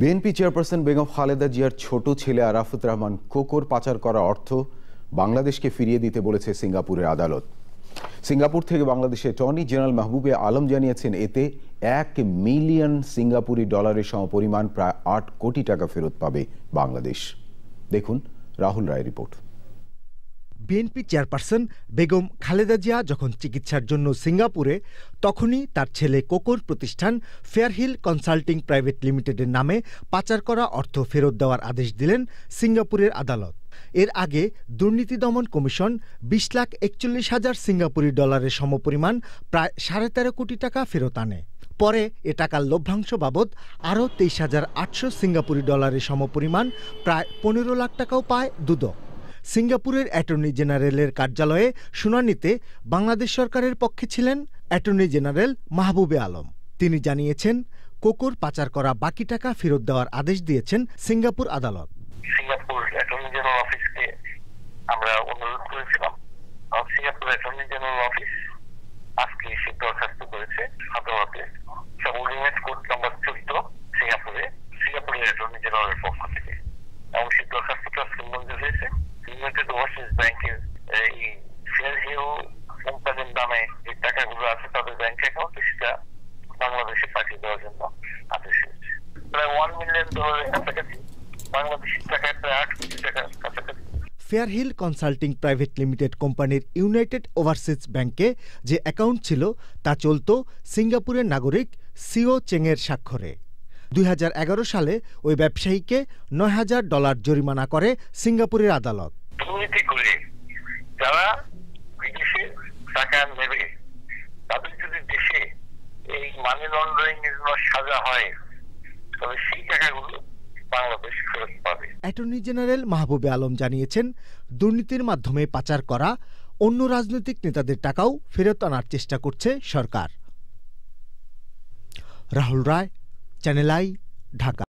BNP chairperson Begum Khaleda জিয়ার ছোট ছেলে আরাফুত রহমান কোকোর পাচার করা অর্থ বাংলাদেশকে ফিরিয়ে দিতে বলেছে সিঙ্গাপুরের আদালত সিঙ্গাপুর থেকে বাংলাদেশে টর্নি জেনারেল মাহবুবে আলম জানিয়েছেন এতে এক মিলিয়ন সিঙ্গাপুরি ডলারের সমপরিমাণ প্রায় আট কোটি টাকা ফেরত পাবে বাংলাদেশ দেখুন Rahul Roy report BNP chairperson Begum Khaleda Zia যখন চিকিৎসার জন্য সিঙ্গাপুরে তখনই তার ছেলে কোকোর প্রতিষ্ঠান ফেয়ারহিল কনসাল্টিং প্রাইভেট লিমিটেডের নামে পাচার করা অর্থ ফেরত দেওয়ার আদেশ দিলেন সিঙ্গাপুরের আদালত এর আগে দুর্নীতি দমন কমিশন বিশ লাখ একচল্লিশ হাজার সিঙ্গাপুরি ডলারের সমপরিমাণ প্রায় সাড়ে তেরো কোটি টাকা ফেরত আনে পরে এ টাকার লভ্যাংশ বাবদ আরও তেইশ হাজার আটশো সিঙ্গাপুরি ডলারের সমপরিমাণ প্রায় পনেরো লাখ টাকাও পায় দুদক সিঙ্গাপুরের অ্যাটর্নি জেনারেলের কার্যালয়ে শুনানিতে বাংলাদেশ সরকারের পক্ষে ছিলেন অ্যাটর্নি জেনারেল মাহবুবে আলম তিনি জানিয়েছেন কোকোর পাচার করা বাকি টাকা ফেরত দেওয়ার আদেশ দিয়েছেন সিঙ্গাপুর আদালত সিঙ্গাপুর অ্যাটর্নি জেনারেল অফিসকে আমরা অনুরোধ করেছিলাম সিঙ্গাপুর অ্যাটর্নি জেনারেল অফিস আজকে সে দরখাস্ত করেছে আদালতে সিঙ্গাপুরে সিঙ্গাপুরের অ্যাটর্নি জেনারেলের ব্যাংকের এই ফেয়ার হিল নামে যে টাকাগুলো আছে তাদের ব্যাংক অ্যাকাউন্টে সেটা বাংলাদেশে পাঠিয়ে দেওয়ার জন্য আদেশ হয়েছে প্রায় ওয়ান মিলিয়ন ডলারের কাছাকাছি বাংলাদেশের টাকা প্রায় আট কোটি টাকার কাছাকাছি Fair Hill Consulting Private Limited কোম্পানির ইউনাইটেড ওভারসিজ ব্যাংকে যে অ্যাকাউন্ট ছিল তা চলত সিঙ্গাপুরের নাগরিক সিও চেংয়ের স্বাক্ষরে দুই সালে ওই ব্যবসায়ীকে নয় হাজার ডলার জরিমানা করে সিঙ্গাপুরের আদালত রাজনীতি করে যারা বিদেশে টাকা নেবে তাদের যদি দেশে এই মানি লন্ডারিং এর সাজা হয় তবে সেই টাকাগুলো অ্যাটর্নি জেনারেল মাহবুবে আলম জানিয়েছেন দুর্নীতির মাধ্যমে পাচার করা অন্য রাজনৈতিক নেতাদের টাকাও ফেরত আনার চেষ্টা করছে সরকার রাহুল রায় চ্যানেল আই ঢাকা